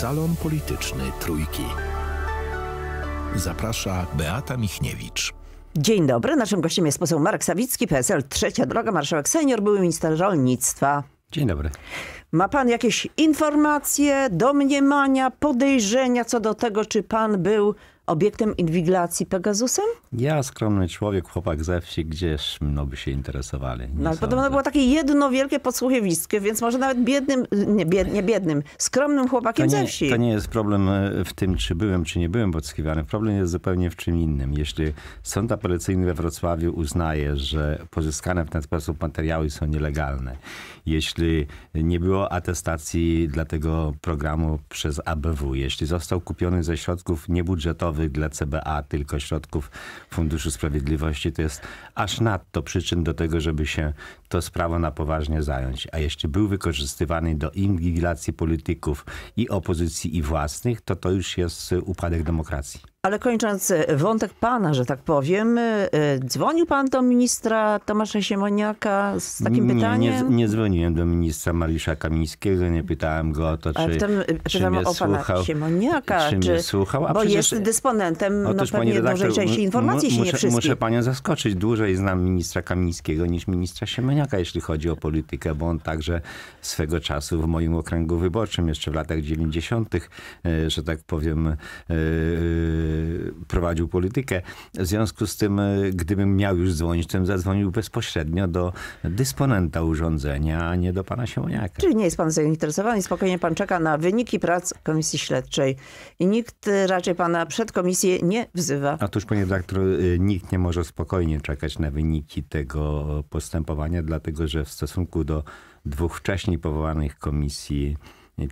Salon Polityczny Trójki. Zaprasza Beata Michniewicz. Dzień dobry. Naszym gościem jest poseł Marek Sawicki, PSL Trzecia Droga, marszałek senior, były minister rolnictwa. Dzień dobry. Ma pan jakieś informacje, domniemania, podejrzenia co do tego, czy pan był obiektem inwigilacji Pegasusem? Ja, skromny człowiek, chłopak ze wsi, gdzież no by się interesowali. No, ale podobno było takie jedno wielkie podsłuchiewiskie, więc może nawet biednym, nie, bied, nie biednym, skromnym chłopakiem nie, ze wsi. To nie jest problem e, w tym, czy byłem, czy nie byłem podsłuchiwany. Problem jest zupełnie w czym innym. Jeśli sąd apelacyjny we Wrocławiu uznaje, że pozyskane w ten sposób materiały są nielegalne, jeśli nie było atestacji dla tego programu przez ABW, jeśli został kupiony ze środków niebudżetowych, finansowych dla CBA, tylko środków Funduszu Sprawiedliwości. To jest aż nadto przyczyn do tego, żeby się to sprawą na poważnie zająć. A jeśli był wykorzystywany do inwigilacji polityków i opozycji i własnych, to to już jest upadek demokracji. Ale kończąc e, wątek pana, że tak powiem, e, dzwonił pan do ministra Tomasza Siemoniaka z takim nie, pytaniem? Nie, nie dzwoniłem do ministra Mariusza Kamińskiego, nie pytałem go o to, czy, Ale czy pytam mnie o pana słuchał, Siemoniaka, czy, czy słuchał. A bo przecież, jest dysponentem no, pewnie redaktor, dużej części informacji, muszę, nie Muszę panią zaskoczyć, dłużej znam ministra Kamińskiego niż ministra Siemoniaka, jeśli chodzi o politykę, bo on także swego czasu w moim okręgu wyborczym, jeszcze w latach 90., e, że tak powiem, yy, prowadził politykę. W związku z tym, e, gdybym miał już dzwonić, to bym zadzwonił bezpośrednio do dysponenta urządzenia, a nie do pana Siemoniaka. Czyli nie jest pan zainteresowany, spokojnie pan czeka na wyniki prac Komisji Śledczej i nikt raczej pana przed komisję nie wzywa. Otóż, panie redaktor, e, nikt nie może spokojnie czekać na wyniki tego postępowania, dlatego że w stosunku do dwóch wcześniej powołanych komisji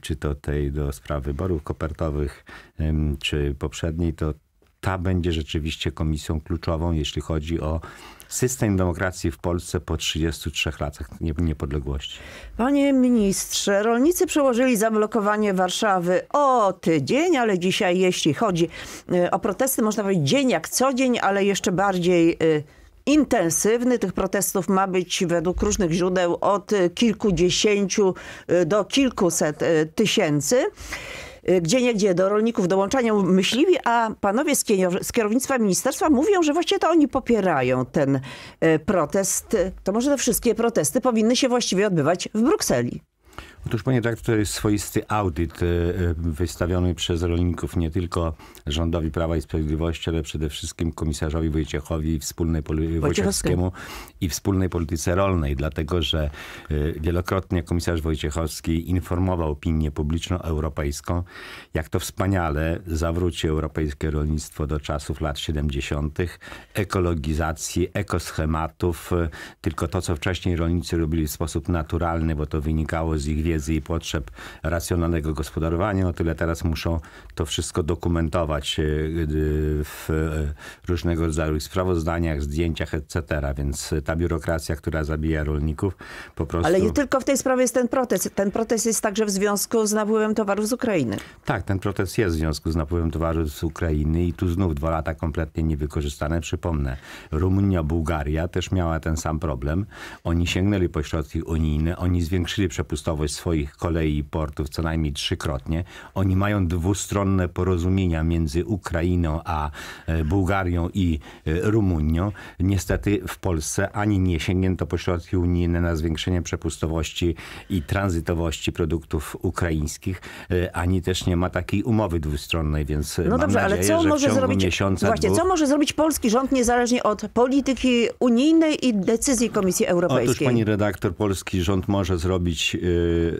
czy to tej do spraw wyborów kopertowych, czy poprzedniej, to ta będzie rzeczywiście komisją kluczową, jeśli chodzi o system demokracji w Polsce po 33 latach niepodległości. Panie ministrze, rolnicy przełożyli zablokowanie Warszawy o tydzień, ale dzisiaj jeśli chodzi e, o protesty, można powiedzieć dzień jak co dzień, ale jeszcze bardziej... Y intensywny. Tych protestów ma być według różnych źródeł od kilkudziesięciu y, do kilkuset y, tysięcy y, gdzie gdzie do rolników dołączają myśliwi, a panowie z kierownictwa ministerstwa mówią, że właściwie to oni popierają ten protest. To może te wszystkie protesty powinny się właściwie odbywać w Brukseli. Otóż panie dyrektor, tak, to jest swoisty audyt e, e, wystawiony przez rolników nie tylko rządowi Prawa i Sprawiedliwości, ale przede wszystkim komisarzowi Wojciechowi i wspólnej Wojciechowskiemu i wspólnej polityce rolnej, dlatego że e, wielokrotnie komisarz Wojciechowski informował opinię publiczną europejską, jak to wspaniale zawróci europejskie rolnictwo do czasów lat 70., ekologizacji, ekoschematów, tylko to, co wcześniej rolnicy robili w sposób naturalny, bo to wynikało z ich wiedzy, wiedzy i potrzeb racjonalnego gospodarowania, o no, tyle teraz muszą to wszystko dokumentować e, w e, różnego rodzaju sprawozdaniach, zdjęciach, etc. Więc e, ta biurokracja, która zabija rolników, po prostu... Ale nie tylko w tej sprawie jest ten protest. Ten protest jest także w związku z napływem towarów z Ukrainy. Tak, ten protest jest w związku z napływem towarów z Ukrainy i tu znów dwa lata kompletnie niewykorzystane. Przypomnę, Rumunia, Bułgaria też miała ten sam problem. Oni sięgnęli po środki unijne, oni zwiększyli przepustowość swoich kolei i portów co najmniej trzykrotnie. Oni mają dwustronne porozumienia między Ukrainą a e, Bułgarią i e, Rumunią. Niestety w Polsce ani nie sięgnięto po środki unijne na zwiększenie przepustowości i tranzytowości produktów ukraińskich, e, ani też nie ma takiej umowy dwustronnej, więc no dobrze, nadzieję, ale co może zrobić, miesiąca właśnie, dwóch... co może zrobić polski rząd niezależnie od polityki unijnej i decyzji Komisji Europejskiej? Otóż pani redaktor, polski rząd może zrobić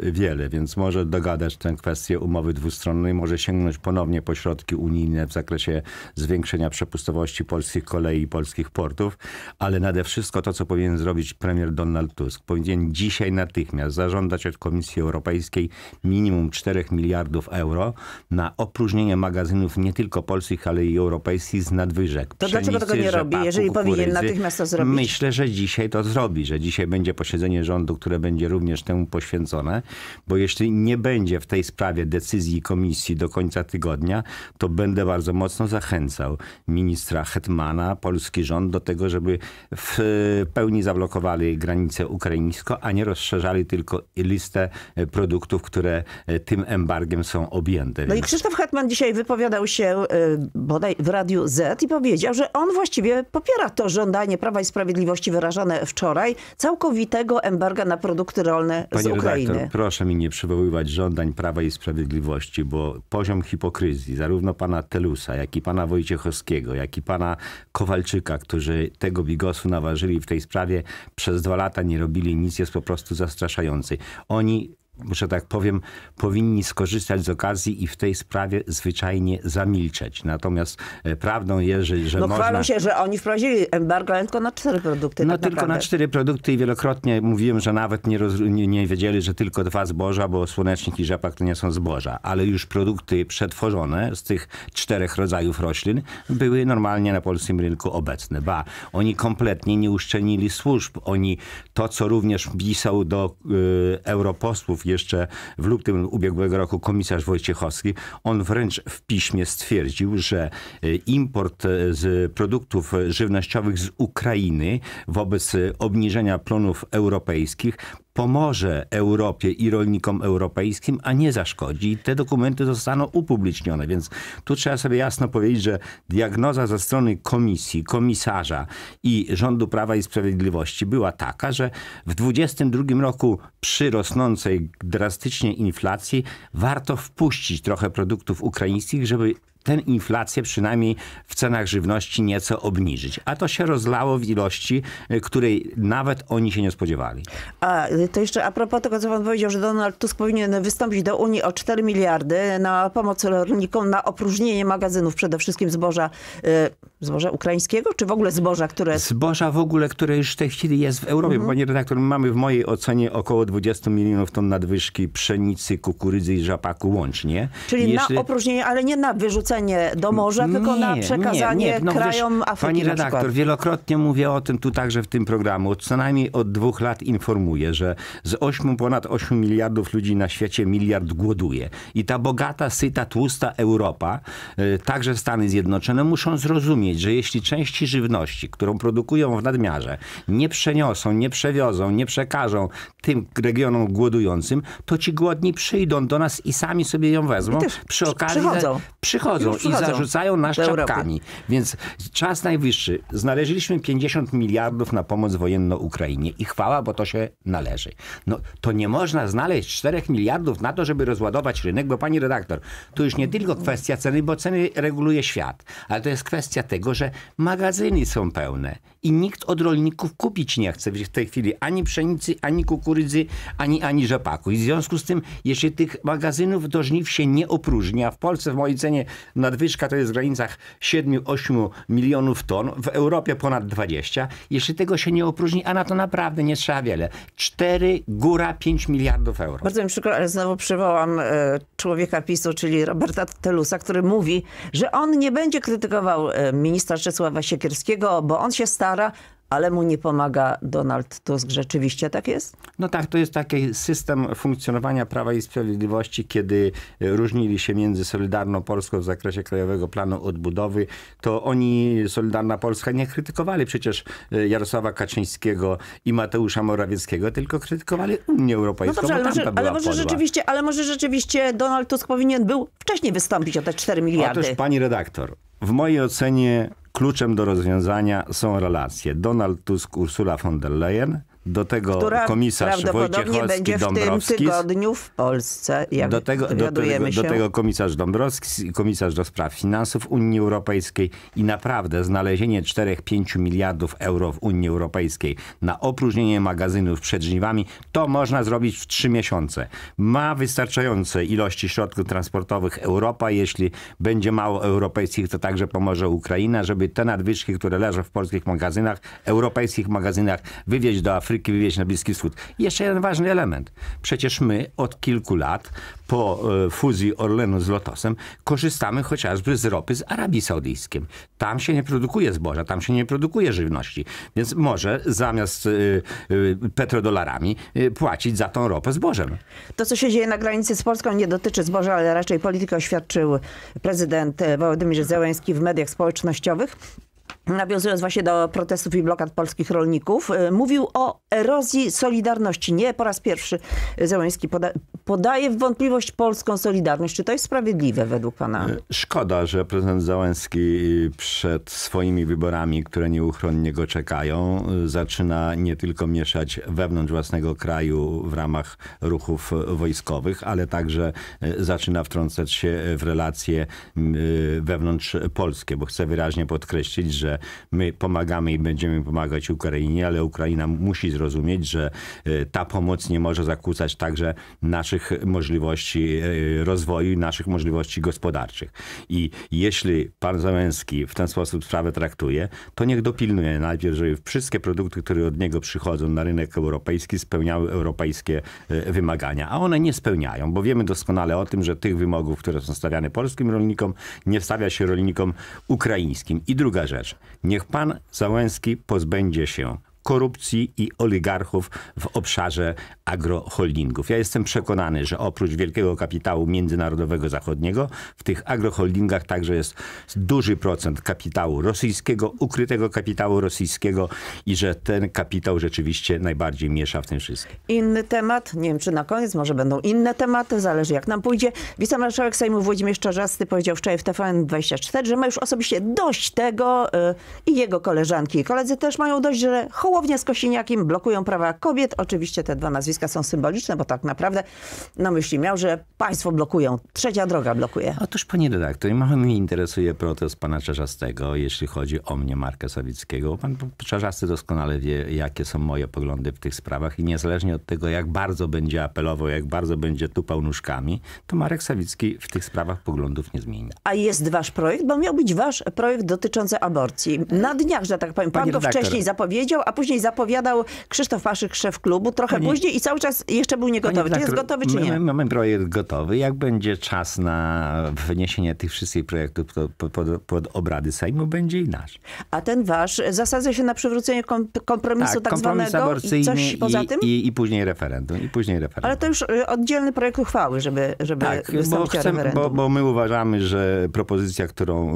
wiele, więc może dogadać tę kwestię umowy dwustronnej, może sięgnąć ponownie po środki unijne w zakresie zwiększenia przepustowości polskich kolei i polskich portów, ale nade wszystko to, co powinien zrobić premier Donald Tusk, powinien dzisiaj natychmiast zażądać od Komisji Europejskiej minimum 4 miliardów euro na opróżnienie magazynów nie tylko polskich, ale i europejskich z nadwyżek. To dlaczego tego nie robi, jeżeli powinien natychmiast to zrobić? Myślę, że dzisiaj to zrobi, że dzisiaj będzie posiedzenie rządu, które będzie również temu poświęcone bo jeśli nie będzie w tej sprawie decyzji komisji do końca tygodnia, to będę bardzo mocno zachęcał ministra Hetmana, polski rząd do tego, żeby w pełni zablokowali granicę ukraińską, a nie rozszerzali tylko listę produktów, które tym embargiem są objęte. No i Krzysztof Hetman dzisiaj wypowiadał się e, bodaj w Radiu Z i powiedział, że on właściwie popiera to żądanie Prawa i Sprawiedliwości wyrażone wczoraj, całkowitego embarga na produkty rolne Panie z Ukrainy. Proszę mi nie przywoływać żądań Prawa i Sprawiedliwości, bo poziom hipokryzji zarówno pana Telusa, jak i pana Wojciechowskiego, jak i pana Kowalczyka, którzy tego bigosu naważyli w tej sprawie, przez dwa lata nie robili nic, jest po prostu zastraszający. Oni że tak powiem, powinni skorzystać z okazji i w tej sprawie zwyczajnie zamilczeć. Natomiast e, prawdą jest, że, że no, można... chwalą się, że oni wprowadzili embargo tylko na cztery produkty. No tak tylko naprawdę. na cztery produkty i wielokrotnie mówiłem, że nawet nie, roz... nie, nie wiedzieli, że tylko dwa zboża, bo słonecznik i rzepak to nie są zboża. Ale już produkty przetworzone z tych czterech rodzajów roślin były normalnie na polskim rynku obecne. Ba, oni kompletnie nie uszczelnili służb. Oni to, co również pisał do y, europosłów jeszcze w lutym ubiegłego roku komisarz Wojciechowski, on wręcz w piśmie stwierdził, że e, import e, z produktów żywnościowych z Ukrainy wobec e, obniżenia plonów europejskich pomoże Europie i rolnikom europejskim, a nie zaszkodzi. I te dokumenty zostaną upublicznione, więc tu trzeba sobie jasno powiedzieć, że diagnoza ze strony komisji, komisarza i rządu Prawa i Sprawiedliwości była taka, że w 2022 roku przy rosnącej drastycznie inflacji warto wpuścić trochę produktów ukraińskich, żeby tę inflację przynajmniej w cenach żywności nieco obniżyć. A to się rozlało w ilości, y, której nawet oni się nie spodziewali. A y, to jeszcze a propos tego, co pan powiedział, że Donald Tusk powinien wystąpić do Unii o 4 miliardy na pomoc rolnikom, na opróżnienie magazynów przede wszystkim zboża. Y Zboża ukraińskiego, czy w ogóle zboża, które... Zboża w ogóle, które już w tej chwili jest w Europie. Mhm. Panie redaktor, mamy w mojej ocenie około 20 milionów ton nadwyżki pszenicy, kukurydzy i żapaku łącznie. Czyli na opróżnienie, ale nie na wyrzucenie do morza, tylko nie, na przekazanie nie, nie. No, krajom wiesz, Afryki Pani redaktor, wielokrotnie mówię o tym tu także w tym programu. Co najmniej od dwóch lat informuję, że z 8, ponad 8 miliardów ludzi na świecie miliard głoduje. I ta bogata, syta, tłusta Europa, y, także Stany Zjednoczone muszą zrozumieć, zrozumieć, że jeśli części żywności, którą produkują w nadmiarze, nie przeniosą, nie przewiozą, nie przekażą tym regionom głodującym, to ci głodni przyjdą do nas i sami sobie ją wezmą. Przy okazji przychodzą, przychodzą i zarzucają nas czapkami. Więc czas najwyższy. Znaleźliśmy 50 miliardów na pomoc wojenną Ukrainie i chwała, bo to się należy. No to nie można znaleźć 4 miliardów na to, żeby rozładować rynek, bo pani redaktor, to już nie tylko kwestia ceny, bo ceny reguluje świat, ale to jest kwestia tego, dlatego że magazyny są pełne i nikt od rolników kupić nie chce w tej chwili ani pszenicy, ani kukurydzy, ani, ani rzepaku. I w związku z tym, jeśli tych magazynów do żniw się nie opróżni, a w Polsce w mojej cenie nadwyżka to jest w granicach 7-8 milionów ton, w Europie ponad 20, jeśli tego się nie opróżni, a na to naprawdę nie trzeba wiele. 4, góra 5 miliardów euro. Bardzo mi przykro, ale znowu przywołam e, człowieka PiSu, czyli Roberta Telusa, który mówi, że on nie będzie krytykował e, ministra Czesława Siekierskiego, bo on się stał kara, ale mu nie pomaga Donald Tusk. Rzeczywiście tak jest? No tak, to jest taki system funkcjonowania Prawa i Sprawiedliwości, kiedy różnili się między Solidarną Polską w zakresie Krajowego Planu Odbudowy, to oni, Solidarna Polska, nie krytykowali przecież e, Jarosława Kaczyńskiego i Mateusza Morawieckiego, tylko krytykowali Unię no Europejską. No dobrze, ale, może, ale może rzeczywiście, ale może rzeczywiście Donald Tusk powinien był wcześniej wystąpić o te 4 miliardy. Otóż pani redaktor, w mojej ocenie Kluczem do rozwiązania są relacje Donald Tusk, Ursula von der Leyen – do tego Która komisarz prawdopodobnie Wojciechowski będzie w tym tygodniu w Polsce, jak do tego, do, do, tego komisarz Dąbrowski, komisarz do spraw finansów Unii Europejskiej i naprawdę znalezienie 4-5 miliardów euro w Unii Europejskiej na opróżnienie magazynów przed żniwami, to można zrobić w 3 miesiące. Ma wystarczające ilości środków transportowych Europa. Jeśli będzie mało europejskich, to także pomoże Ukraina, żeby te nadwyżki, które leżą w polskich magazynach, europejskich magazynach wywieźć do Afryki, Afryki wywieźć na Bliski Wschód. I jeszcze jeden ważny element. Przecież my od kilku lat po e, fuzji Orlenu z Lotosem korzystamy chociażby z ropy z Arabii Saudyjskiej. Tam się nie produkuje zboża, tam się nie produkuje żywności. Więc może zamiast e, e, petrodolarami płacić za tą ropę zbożem. To, co się dzieje na granicy z Polską nie dotyczy zboża, ale raczej polityki oświadczył prezydent Wołodymyr Zełański w mediach społecznościowych nawiązując właśnie do protestów i blokad polskich rolników, y, mówił o erozji solidarności. Nie po raz pierwszy Zełański podaje w wątpliwość polską Solidarność. Czy to jest sprawiedliwe według pana? E, szkoda, że prezydent Załęski y, przed swoimi wyborami, które nieuchronnie go czekają, y, zaczyna nie tylko mieszać wewnątrz własnego kraju w ramach ruchów wojskowych, ale także y, zaczyna wtrącać się w relacje wewnątrz polskie, bo chcę wyraźnie podkreślić, że my pomagamy i będziemy pomagać Ukrainie, ale Ukraina musi zrozumieć, że ta pomoc nie może zakłócać także naszych naszych możliwości e, rozwoju, naszych możliwości gospodarczych. I jeśli pan Załęski w ten sposób sprawę traktuje, to niech dopilnuje najpierw, żeby wszystkie produkty, które od niego przychodzą na rynek europejski, spełniały europejskie e, wymagania. A one nie spełniają, bo wiemy doskonale o tym, że tych wymogów, które są stawiane polskim rolnikom, nie stawia się rolnikom ukraińskim. I druga rzecz, niech pan Załęski pozbędzie się korupcji i oligarchów w obszarze agroholdingów. Ja jestem przekonany, że oprócz wielkiego kapitału międzynarodowego zachodniego, w tych agroholdingach także jest duży procent kapitału rosyjskiego, ukrytego kapitału rosyjskiego i że ten kapitał rzeczywiście najbardziej miesza w tym wszystkim. Inny temat, nie wiem czy na koniec, może będą inne tematy, zależy jak nam pójdzie. Wicemarszałek Sejmu Włodzimierz Czarzasty powiedział wczoraj w TVN24, że ma już osobiście dość tego y, i jego koleżanki i koledzy też mają dość, że Hołownia z Kosiniakiem blokują prawa kobiet. Oczywiście te dwa nazwiska są symboliczne, bo tak naprawdę na no, myśli miał, że państwo blokują, trzecia droga blokuje. Otóż panie redaktor, mało mnie interesuje protest pana Czarzastego, jeśli chodzi o mnie, Marka Sawickiego. Pan Czarzasty doskonale wie, jakie są moje poglądy w tych sprawach i niezależnie od tego, jak bardzo będzie apelował, jak bardzo będzie tupał nóżkami, to Marek Sawicki w tych sprawach poglądów nie zmienia. A jest wasz projekt? Bo miał być wasz projekt dotyczący aborcji. Na dniach, że tak powiem, pan, go wcześniej zapowiedział, a później później zapowiadał Krzysztof Paszyk, szef klubu, trochę Panie, później i cały czas jeszcze był niegotowy. Czy jest gotowy, czy nie? mamy projekt gotowy. Jak będzie czas na wniesienie tych wszystkich projektów pod, pod, pod obrady Sejmu, będzie i nasz. A ten wasz zasadza się na przywrócenie kompromisu tak, tak kompromis zwanego i coś poza tym? I, i, później referendum, i później referendum. Ale to już y, oddzielny projekt uchwały, żeby, żeby tak, bo, chcemy, bo, bo my uważamy, że propozycja, którą y,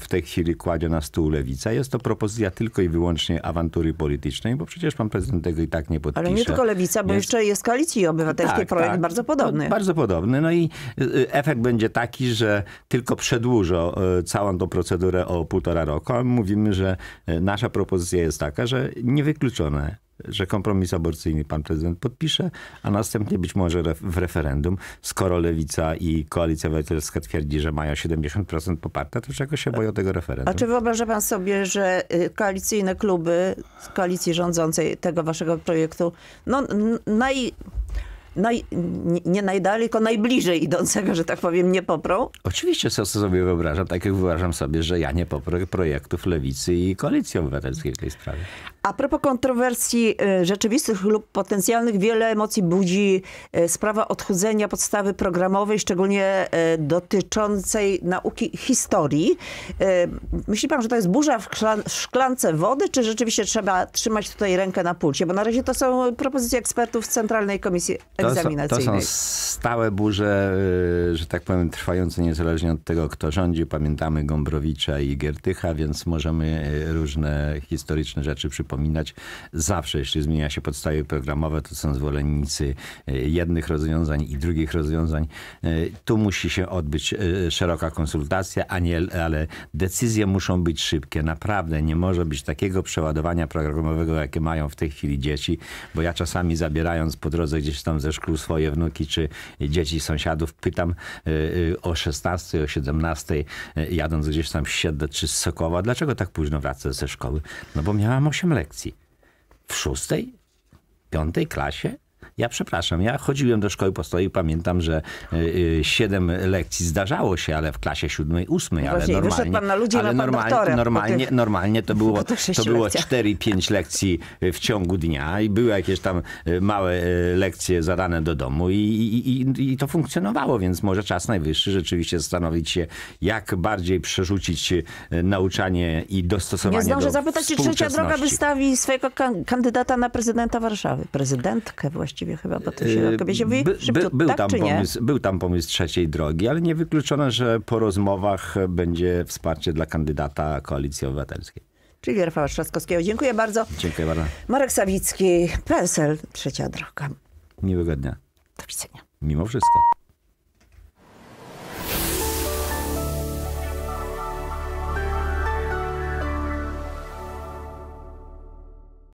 w tej chwili kładzie na stół lewica, jest to propozycja tylko i wyłącznie awantury politycznej bo przecież pan prezydent tego i tak nie podpisze. Ale nie tylko Lewica, bo Więc... jeszcze jest Koalicji Obywatelskiej tak, projekt tak. bardzo podobny. No, bardzo podobny. No i y, efekt będzie taki, że tylko przedłużą y, całą tą procedurę o półtora roku. A mówimy, że y, nasza propozycja jest taka, że niewykluczone że kompromis aborcyjny pan prezydent podpisze, a następnie być może w referendum, skoro Lewica i Koalicja Obywatelska twierdzi, że mają 70% poparcia, to czego się boją tego referendum? A czy wyobraża pan sobie, że y, koalicyjne kluby z koalicji rządzącej tego waszego projektu, no naj... Naj, nie najdalej, tylko najbliżej idącego, że tak powiem, nie poprą? Oczywiście co sobie wyobrażam, tak jak wyobrażam sobie, że ja nie poprę projektów Lewicy i Koalicji Obywatelskiej w tej sprawie. A propos kontrowersji y, rzeczywistych lub potencjalnych, wiele emocji budzi y, sprawa odchudzenia podstawy programowej, szczególnie y, dotyczącej nauki historii. Myśli pan, że to jest burza w szklance wody, czy rzeczywiście trzeba trzymać tutaj rękę na pulsie? Bo na razie to są propozycje ekspertów z Centralnej Komisji Egzaminacyjnej. To są, to są stałe burze, że tak powiem, trwające niezależnie od tego, kto rządzi. Pamiętamy Gombrowicza i Giertycha, więc możemy różne historyczne rzeczy przypominać Zawsze, jeśli zmienia się podstawy programowe, to są zwolennicy e, jednych rozwiązań i drugich rozwiązań. E, tu musi się odbyć e, szeroka konsultacja, a nie, ale decyzje muszą być szybkie. Naprawdę nie może być takiego przeładowania programowego, jakie mają w tej chwili dzieci, bo ja czasami zabierając po drodze gdzieś tam ze szkół swoje wnuki czy dzieci sąsiadów, pytam o 16, o 17, jadąc gdzieś tam w Siedle czy z Sokowa, dlaczego tak późno wracę ze szkoły? No bo miałam 8 lekcji lekcji. W szóstej, piątej klasie ja przepraszam, ja chodziłem do szkoły podstawowej i pamiętam, że y, y, siedem lekcji zdarzało się, ale w klasie siódmej, ósmej, no ale normalnie, pan na ludzi, ale normalnie, normalnie, normalnie to było, to było 4-5 lekcji w ciągu dnia i były jakieś tam y, małe lekcje zadane do domu i, i, i, i to funkcjonowało, więc może czas najwyższy rzeczywiście zastanowić się, jak bardziej przerzucić nauczanie i dostosowanie Nie zdążę do zapytać, czy trzecia droga wystawi swojego kandydata na prezydenta Warszawy, prezydentkę właściwie właściwie chyba, bo to się by, był tak, tam pomysł, Był tam pomysł trzeciej drogi, ale nie wykluczone, że po rozmowach będzie wsparcie dla kandydata Koalicji Obywatelskiej. Czyli Rafała Trzaskowskiego. Dziękuję bardzo. Dziękuję bardzo. Marek Sawicki, PSL, Trzecia Droga. Miłego dnia. Do widzenia. Mimo wszystko.